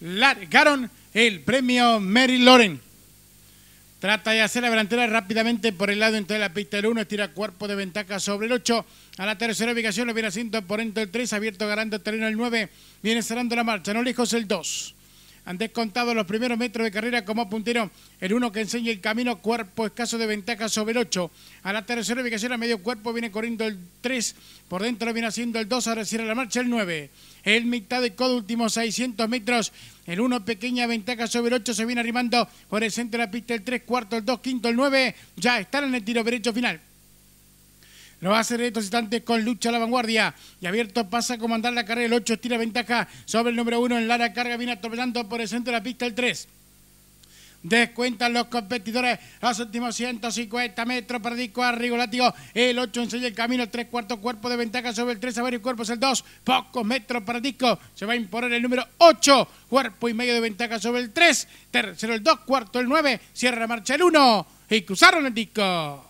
largaron el premio Mary Loren. Trata de hacer la delantera rápidamente por el lado entre la pista del 1, estira cuerpo de ventaja sobre el 8. A la tercera ubicación lo viene haciendo por dentro el 3, abierto ganando terreno el 9, viene cerrando la marcha, no lejos el 2 han descontado los primeros metros de carrera como puntero. El uno que enseña el camino, cuerpo escaso de ventaja sobre el 8. A la tercera ubicación, a medio cuerpo, viene corriendo el 3. Por dentro viene haciendo el 2, ahora cierra la marcha el 9. El mitad de codo, últimos 600 metros. El 1, pequeña ventaja sobre el 8, se viene arrimando por el centro de la pista el 3, cuarto, el 2, quinto, el 9. Ya están en el tiro derecho final. Lo va a hacer estos con lucha a la vanguardia. Y abierto pasa a comandar la carrera. El 8 tira ventaja sobre el número 1 en Lara Carga. Viene atropellando por el centro de la pista el 3. Descuentan los competidores los últimos 150 metros. para disco. arriba, látigo. El 8 enseña el camino. 3 cuartos cuerpo de ventaja sobre el 3. A varios cuerpos el 2. Pocos metros para Disco. Se va a imponer el número 8. Cuerpo y medio de ventaja sobre el 3. Tercero el 2. Cuarto el 9. Cierra marcha el 1. Y cruzaron el disco.